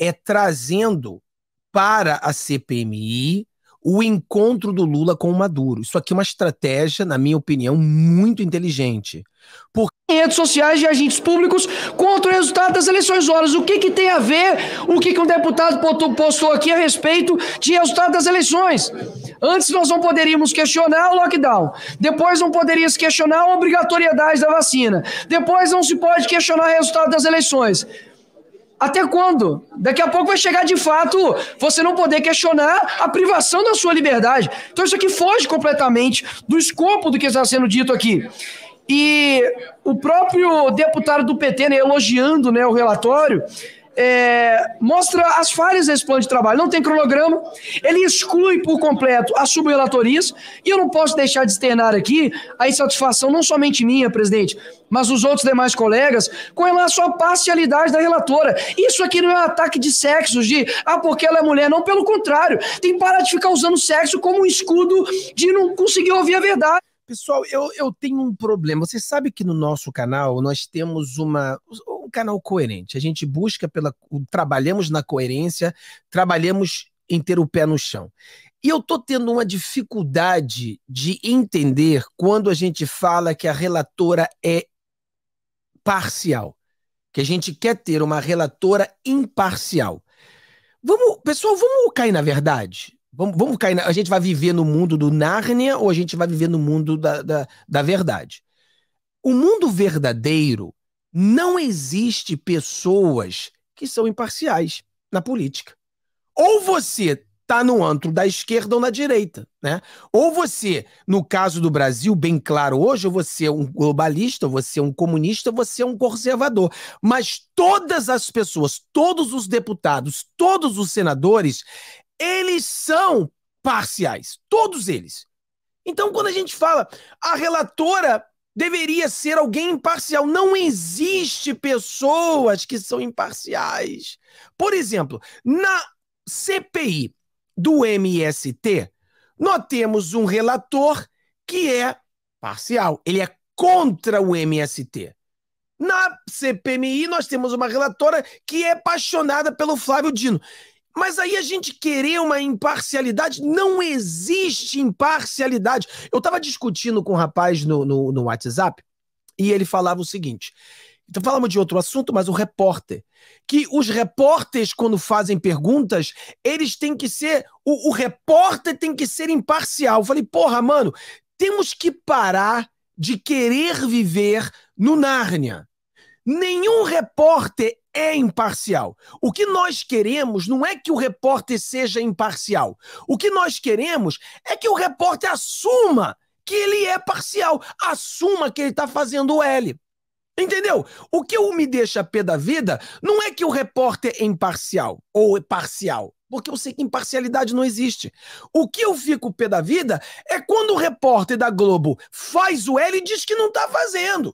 é trazendo para a CPMI o encontro do Lula com o Maduro. Isso aqui é uma estratégia, na minha opinião, muito inteligente. Por... Em redes sociais de agentes públicos contra o resultado das eleições horas. O que, que tem a ver o que, que um deputado postou aqui a respeito de resultado das eleições? Antes nós não poderíamos questionar o lockdown. Depois não poderíamos questionar a obrigatoriedade da vacina. Depois não se pode questionar o resultado das eleições. Até quando? Daqui a pouco vai chegar de fato você não poder questionar a privação da sua liberdade. Então isso aqui foge completamente do escopo do que está sendo dito aqui. E o próprio deputado do PT, né, elogiando né, o relatório, é, mostra as falhas desse plano de trabalho. Não tem cronograma, ele exclui por completo as subrelatorias, e eu não posso deixar de externar aqui a insatisfação, não somente minha, presidente, mas dos outros demais colegas, com relação à parcialidade da relatora. Isso aqui não é um ataque de sexo, de ah, porque ela é mulher, não, pelo contrário, tem que parar de ficar usando sexo como um escudo de não conseguir ouvir a verdade. Pessoal, eu, eu tenho um problema. Você sabe que no nosso canal nós temos uma canal coerente. A gente busca pela. Trabalhamos na coerência, trabalhamos em ter o pé no chão. E eu estou tendo uma dificuldade de entender quando a gente fala que a relatora é parcial, que a gente quer ter uma relatora imparcial. Vamos, pessoal, vamos cair na verdade? Vamos, vamos cair na, a gente vai viver no mundo do Nárnia ou a gente vai viver no mundo da, da, da verdade? O mundo verdadeiro não existe pessoas que são imparciais na política. Ou você está no antro da esquerda ou na direita, né? Ou você, no caso do Brasil, bem claro hoje, você é um globalista, você é um comunista, você é um conservador. Mas todas as pessoas, todos os deputados, todos os senadores, eles são parciais, todos eles. Então, quando a gente fala, a relatora deveria ser alguém imparcial. Não existe pessoas que são imparciais. Por exemplo, na CPI do MST, nós temos um relator que é parcial, ele é contra o MST. Na CPMI, nós temos uma relatora que é apaixonada pelo Flávio Dino. Mas aí a gente querer uma imparcialidade, não existe imparcialidade. Eu estava discutindo com um rapaz no, no, no, WhatsApp e ele falava o seguinte. Então falamos de outro assunto, mas o repórter. Que os repórteres, quando fazem perguntas, eles têm que ser. O, o repórter tem que ser imparcial. Eu falei, porra, mano, temos que parar de querer viver no Nárnia. Nenhum repórter é imparcial. O que nós queremos não é que o repórter seja imparcial. O que nós queremos é que o repórter assuma que ele é parcial, assuma que ele está fazendo o L. Entendeu? O que me deixa pé da vida não é que o repórter é imparcial ou é parcial, porque eu sei que imparcialidade não existe. O que eu fico pé da vida é quando o repórter da Globo faz o L e diz que não está fazendo.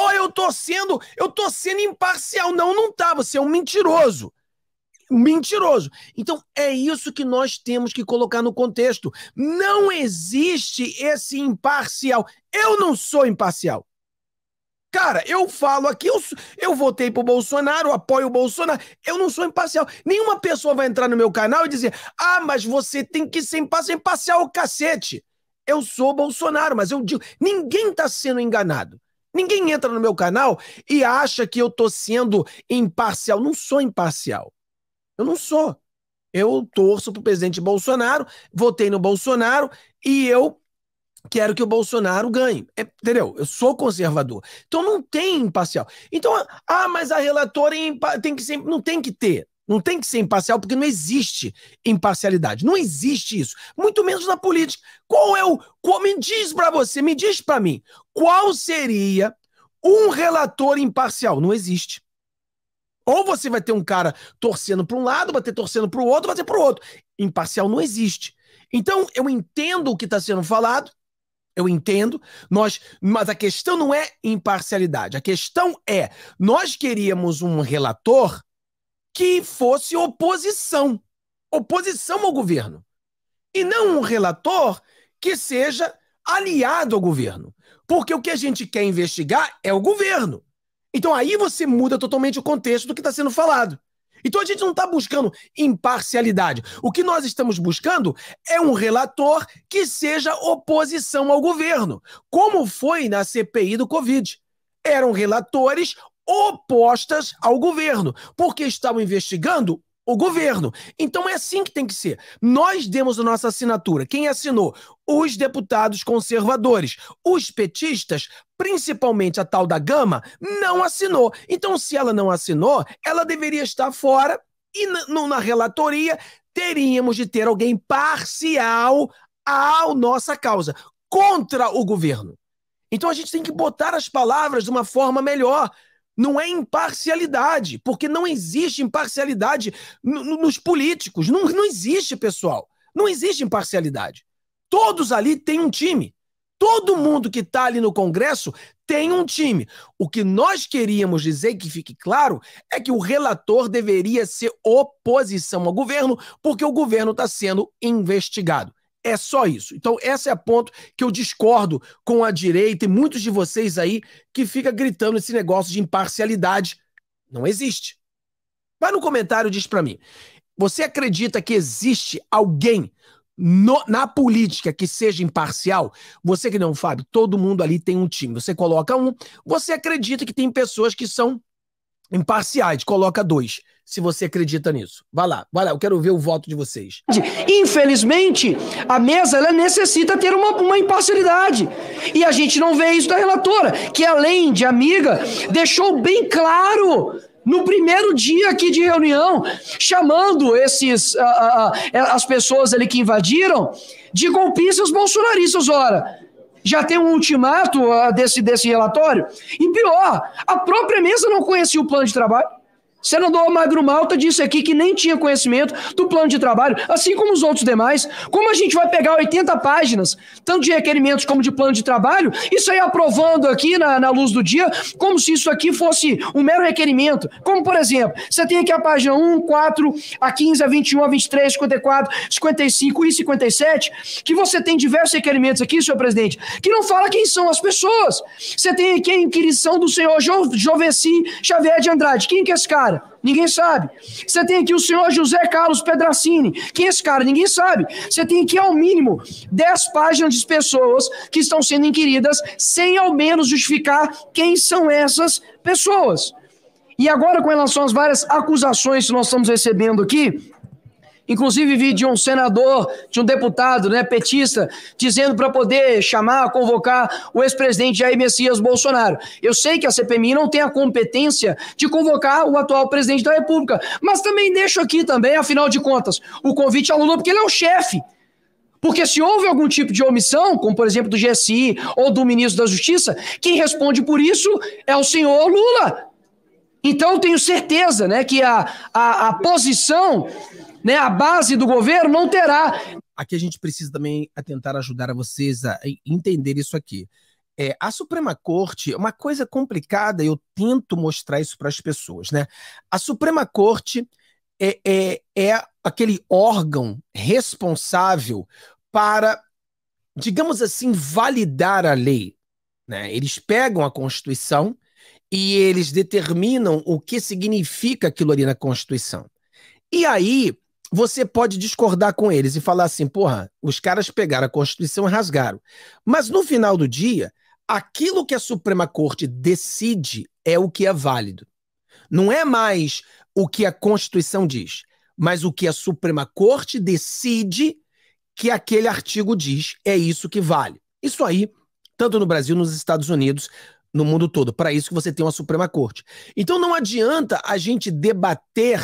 Ou eu tô sendo, eu tô sendo imparcial. Não, não tá. Você é um mentiroso. Mentiroso. Então, é isso que nós temos que colocar no contexto. Não existe esse imparcial. Eu não sou imparcial. Cara, eu falo aqui, eu, eu votei pro Bolsonaro, apoio o Bolsonaro, eu não sou imparcial. Nenhuma pessoa vai entrar no meu canal e dizer, ah, mas você tem que ser imparcial. Imparcial é o cacete. Eu sou Bolsonaro, mas eu digo, ninguém tá sendo enganado. Ninguém entra no meu canal e acha que eu tô sendo imparcial. Não sou imparcial. Eu não sou. Eu torço pro presidente Bolsonaro, votei no Bolsonaro e eu quero que o Bolsonaro ganhe. É, entendeu? Eu sou conservador. Então não tem imparcial. Então, ah, mas a relatora é tem que sempre Não tem que ter. Não tem que ser imparcial, porque não existe imparcialidade. Não existe isso. Muito menos na política. Qual é o. Qual, me diz para você, me diz para mim, qual seria um relator imparcial? Não existe. Ou você vai ter um cara torcendo para um lado, vai ter torcendo para o outro, vai ter para o outro. Imparcial não existe. Então, eu entendo o que está sendo falado, eu entendo, nós, mas a questão não é imparcialidade. A questão é: nós queríamos um relator que fosse oposição, oposição ao governo, e não um relator que seja aliado ao governo. Porque o que a gente quer investigar é o governo. Então aí você muda totalmente o contexto do que está sendo falado. Então a gente não está buscando imparcialidade. O que nós estamos buscando é um relator que seja oposição ao governo, como foi na CPI do Covid. Eram relatores opostas ao governo, porque estavam investigando o governo. Então é assim que tem que ser. Nós demos a nossa assinatura. Quem assinou? Os deputados conservadores. Os petistas, principalmente a tal da Gama, não assinou. Então, se ela não assinou, ela deveria estar fora e na, na relatoria teríamos de ter alguém parcial à nossa causa, contra o governo. Então a gente tem que botar as palavras de uma forma melhor. Não é imparcialidade, porque não existe imparcialidade nos políticos. Não, não existe, pessoal. Não existe imparcialidade. Todos ali têm um time. Todo mundo que está ali no Congresso tem um time. O que nós queríamos dizer, que fique claro, é que o relator deveria ser oposição ao governo, porque o governo está sendo investigado. É só isso. Então, esse é o ponto que eu discordo com a direita e muitos de vocês aí que fica gritando esse negócio de imparcialidade. Não existe. Vai no comentário e diz para mim. Você acredita que existe alguém no, na política que seja imparcial, você que não, Fábio, todo mundo ali tem um time. Você coloca um, você acredita que tem pessoas que são imparciais, coloca dois se você acredita nisso. Vai lá, vai lá, eu quero ver o voto de vocês. Infelizmente, a mesa ela necessita ter uma, uma imparcialidade. E a gente não vê isso da relatora, que além de amiga, deixou bem claro no primeiro dia aqui de reunião, chamando esses é, as pessoas ali que invadiram de golpistas bolsonaristas, ora. Já tem um ultimato ah, desse, desse relatório? E pior, a própria mesa não conhecia o plano de trabalho. Senador Magro Malta disse aqui que nem tinha conhecimento do plano de trabalho, assim como os outros demais. Como a gente vai pegar 80 páginas, tanto de requerimentos como de plano de trabalho, isso aí aprovando aqui na, na luz do dia, como se isso aqui fosse um mero requerimento? Como, por exemplo, você tem aqui a página 1, 4, a 15, a 21, a 23, 54, 55 e 57, que você tem diversos requerimentos aqui, senhor presidente, que não fala quem são as pessoas. Você tem aqui a inquisição do senhor jo Joveci Xavier de Andrade. Quem que é esse cara? cara? Ninguém sabe. Você tem aqui o senhor José Carlos Pedracini. Quem é esse cara? Ninguém sabe. Você tem aqui, ao mínimo, 10 páginas de pessoas que estão sendo inquiridas sem ao menos justificar quem são essas pessoas. E agora, com relação às várias acusações que nós estamos recebendo aqui, Inclusive vi de um senador, de um deputado, né, petista, dizendo para poder chamar, convocar o ex-presidente Jair Messias Bolsonaro. Eu sei que a CPMI não tem a competência de convocar o atual presidente da República, mas também deixo aqui também, afinal de contas, o convite ao Lula porque ele é o chefe. Porque se houve algum tipo de omissão, como por exemplo do GSI ou do ministro da Justiça, quem responde por isso é o senhor Lula. Então, tenho certeza né, que a, a, a posição, né, a base do governo não terá. Aqui a gente precisa também tentar ajudar a vocês a entender isso aqui. É, a Suprema Corte é uma coisa complicada, eu tento mostrar isso para as pessoas, né? A Suprema Corte é, é, é aquele órgão responsável para, digamos assim, validar a lei. Né? Eles pegam a Constituição e eles determinam o que significa aquilo ali na Constituição. E aí você pode discordar com eles e falar assim, porra, os caras pegaram a Constituição e rasgaram. Mas no final do dia, aquilo que a Suprema Corte decide é o que é válido. Não é mais o que a Constituição diz, mas o que a Suprema Corte decide que aquele artigo diz, é isso que vale. Isso aí, tanto no Brasil, nos Estados Unidos, no mundo todo. Para isso que você tem uma Suprema Corte. Então não adianta a gente debater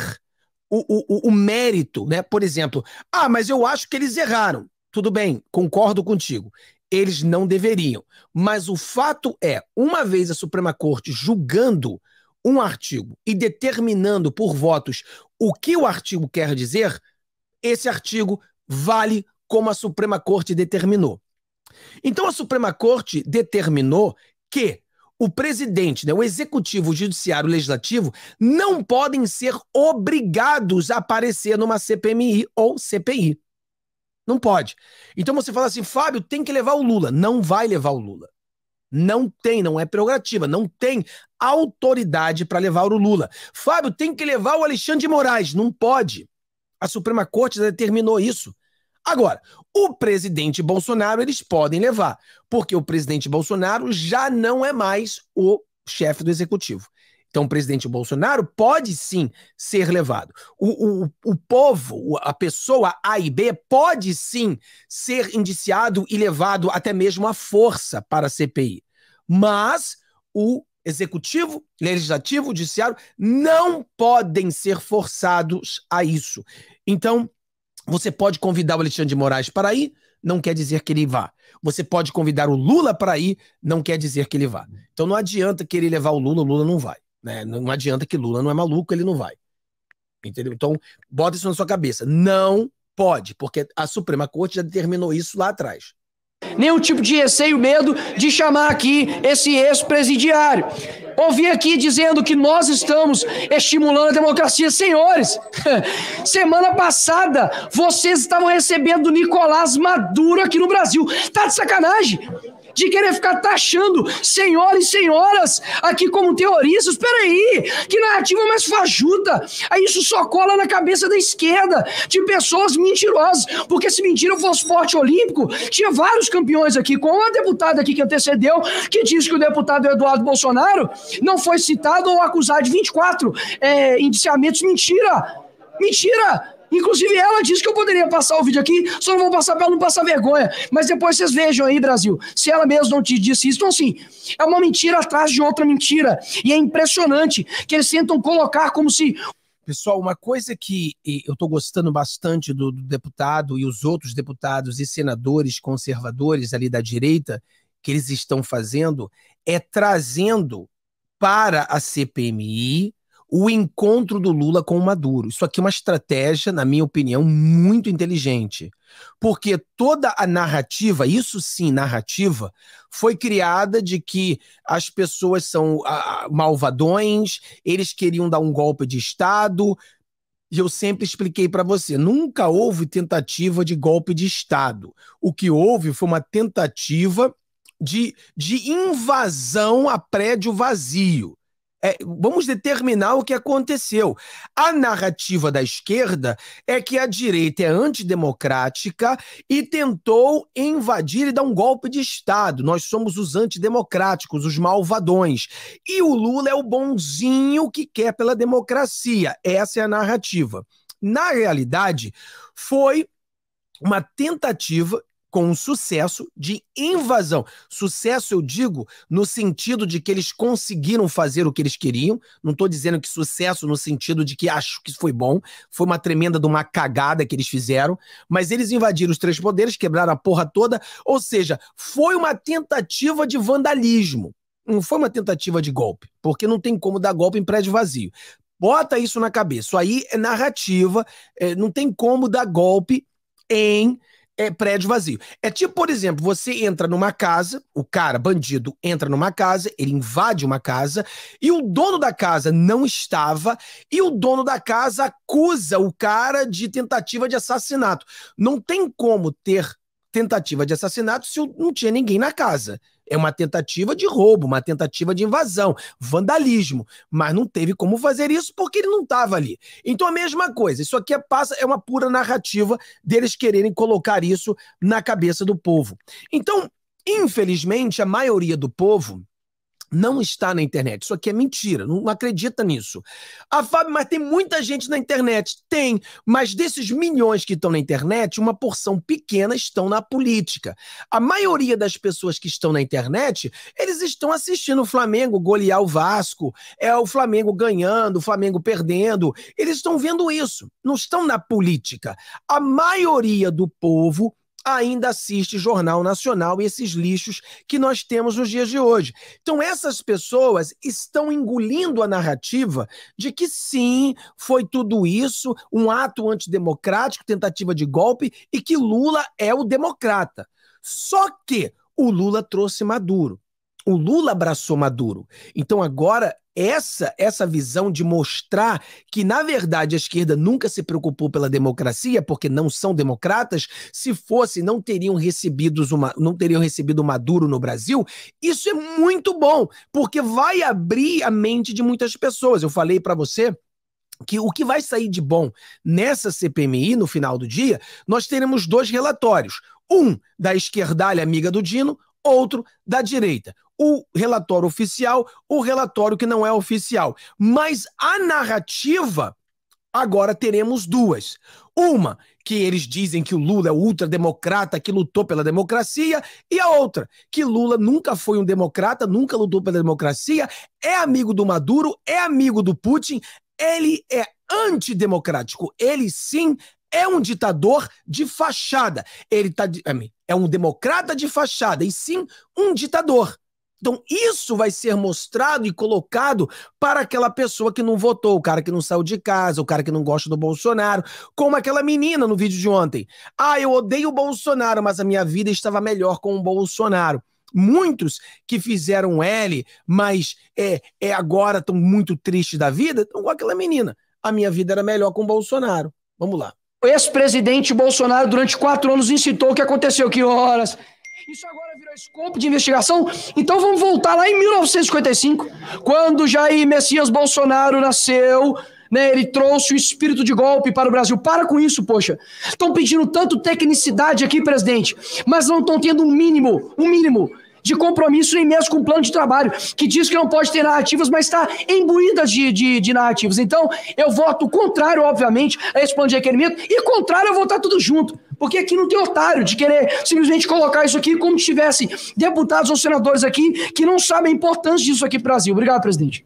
o, o, o mérito, né? Por exemplo, ah, mas eu acho que eles erraram. Tudo bem, concordo contigo. Eles não deveriam. Mas o fato é, uma vez a Suprema Corte julgando um artigo e determinando por votos o que o artigo quer dizer, esse artigo vale como a Suprema Corte determinou. Então a Suprema Corte determinou que o presidente, né, o executivo, o judiciário, o legislativo, não podem ser obrigados a aparecer numa CPMI ou CPI. Não pode. Então você fala assim, Fábio, tem que levar o Lula. Não vai levar o Lula. Não tem, não é prerrogativa, não tem autoridade para levar o Lula. Fábio, tem que levar o Alexandre de Moraes. Não pode. A Suprema Corte determinou isso. Agora, o presidente Bolsonaro eles podem levar, porque o presidente Bolsonaro já não é mais o chefe do executivo. Então, o presidente Bolsonaro pode sim ser levado. O, o, o povo, a pessoa A e B, pode sim ser indiciado e levado até mesmo à força para a CPI. Mas o executivo, legislativo, judiciário não podem ser forçados a isso. Então, você pode convidar o Alexandre de Moraes para ir, não quer dizer que ele vá. Você pode convidar o Lula para ir, não quer dizer que ele vá. Então não adianta querer levar o Lula, o Lula não vai. Né? Não adianta que Lula não é maluco, ele não vai. Entendeu? Então, bota isso na sua cabeça. Não pode, porque a Suprema Corte já determinou isso lá atrás nenhum tipo de receio, medo de chamar aqui esse ex-presidiário. Ouvi aqui dizendo que nós estamos estimulando a democracia. Senhores, semana passada vocês estavam recebendo Nicolás Maduro aqui no Brasil. Tá de sacanagem? de querer ficar taxando senhores e senhoras aqui como terroristas. Espera aí, que narrativa mais fajuta. Aí isso só cola na cabeça da esquerda, de pessoas mentirosas, porque se mentira fosse esporte olímpico, tinha vários campeões aqui, com uma deputada aqui que antecedeu, que disse que o deputado Eduardo Bolsonaro não foi citado ou acusado de 24 é, eh, indiciamentos. Mentira! Mentira! Inclusive, ela disse que eu poderia passar o vídeo aqui, só não vou passar pra ela não passar vergonha. Mas depois vocês vejam aí, Brasil, se ela mesmo não te disse isso. Então, assim, é uma mentira atrás de outra mentira. E é impressionante que eles tentam colocar como se Pessoal, uma coisa que eu estou gostando bastante do, do, deputado e os outros deputados e senadores conservadores ali da direita que eles estão fazendo é trazendo para a CPMI o encontro do Lula com o Maduro. Isso aqui é uma estratégia, na minha opinião, muito inteligente. Porque toda a narrativa, isso sim, narrativa, foi criada de que as pessoas são ah, malvadões, eles queriam dar um golpe de Estado. E eu sempre expliquei para você: nunca houve tentativa de golpe de Estado. O que houve foi uma tentativa de, de invasão a prédio vazio é, vamos determinar o que aconteceu. A narrativa da esquerda é que a direita é antidemocrática e tentou invadir e dar um golpe de Estado. Nós somos os antidemocráticos, os malvadões. E o Lula é o bonzinho que quer pela democracia. Essa é a narrativa. Na realidade, foi uma tentativa com um sucesso de invasão. Sucesso, eu digo, no sentido de que eles conseguiram fazer o que eles queriam. Não estou dizendo que sucesso no sentido de que acho que foi bom. Foi uma tremenda de uma cagada que eles fizeram. Mas eles invadiram os três poderes, quebraram a porra toda. Ou seja, foi uma tentativa de vandalismo. Não foi uma tentativa de golpe, porque não tem como dar golpe em prédio vazio. Bota isso na cabeça. Isso aí é narrativa, é, não tem como dar golpe em é prédio vazio. É tipo, por exemplo, você entra numa casa, o cara, bandido, entra numa casa, ele invade uma casa e o dono da casa não estava e o dono da casa acusa o cara de tentativa de assassinato. Não tem como ter tentativa de assassinato se não tinha ninguém na casa. É uma tentativa de roubo, uma tentativa de invasão, vandalismo. Mas não teve como fazer isso porque ele não estava ali. Então a mesma coisa. Isso aqui é, passa, é uma pura narrativa deles quererem colocar isso na cabeça do povo. Então, infelizmente, a maioria do povo não está na internet. Isso aqui é mentira, não, acredita nisso. Ah, Fábio, mas tem muita gente na internet. Tem, mas desses milhões que estão na internet, uma porção pequena estão na política. A maioria das pessoas que estão na internet, eles estão assistindo o Flamengo golear o Vasco, é o Flamengo ganhando, o Flamengo perdendo. Eles estão vendo isso, não estão na política. A maioria do povo ainda assiste Jornal Nacional e esses lixos que nós temos nos dias de hoje. Então, essas pessoas estão engolindo a narrativa de que sim, foi tudo isso, um ato antidemocrático, tentativa de golpe, e que Lula é o democrata. Só que o Lula trouxe Maduro. O Lula abraçou Maduro. Então agora essa essa visão de mostrar que na verdade a esquerda nunca se preocupou pela democracia porque não são democratas se fosse não teriam recebido uma, não teriam recebido Maduro no Brasil isso é muito bom porque vai abrir a mente de muitas pessoas eu falei para você que o que vai sair de bom nessa CPMI no final do dia nós teremos dois relatórios um da esquerdalha amiga do Dino outro da direita. O relatório oficial, o relatório que não é oficial. Mas a narrativa, agora teremos duas. Uma, que eles dizem que o Lula é ultrademocrata, que lutou pela democracia, e a outra, que Lula nunca foi um democrata, nunca lutou pela democracia, é amigo do Maduro, é amigo do Putin, ele é antidemocrático. Ele sim é um ditador de fachada. Ele tá, é um democrata de fachada, e sim um ditador. Então, isso vai ser mostrado e colocado para aquela pessoa que não votou, o cara que não saiu de casa, o cara que não gosta do Bolsonaro, como aquela menina no vídeo de ontem. Ah, eu odeio o Bolsonaro, mas a minha vida estava melhor com o Bolsonaro. Muitos que fizeram L, mas é, é agora estão muito tristes da vida, estão com aquela menina. A minha vida era melhor com o Bolsonaro. Vamos lá. O ex-presidente Bolsonaro, durante quatro anos, incitou o que aconteceu. Que horas? Isso agora virou escopo de investigação. Então vamos voltar lá em 1955, quando Jair Messias Bolsonaro nasceu. Né, ele trouxe o espírito de golpe para o Brasil. Para com isso, poxa. Estão pedindo tanto tecnicidade aqui, presidente, mas não estão tendo um mínimo, um mínimo de compromisso mesmo com o plano de trabalho, que diz que não pode ter narrativas, mas está imbuída de, de, de, narrativas. Então, eu voto contrário, obviamente, a esse plano de requerimento, e contrário eu votar tudo junto. Porque aqui não tem otário de querer simplesmente colocar isso aqui como se tivessem deputados ou senadores aqui que não sabem a importância disso aqui para o Brasil. Obrigado, presidente.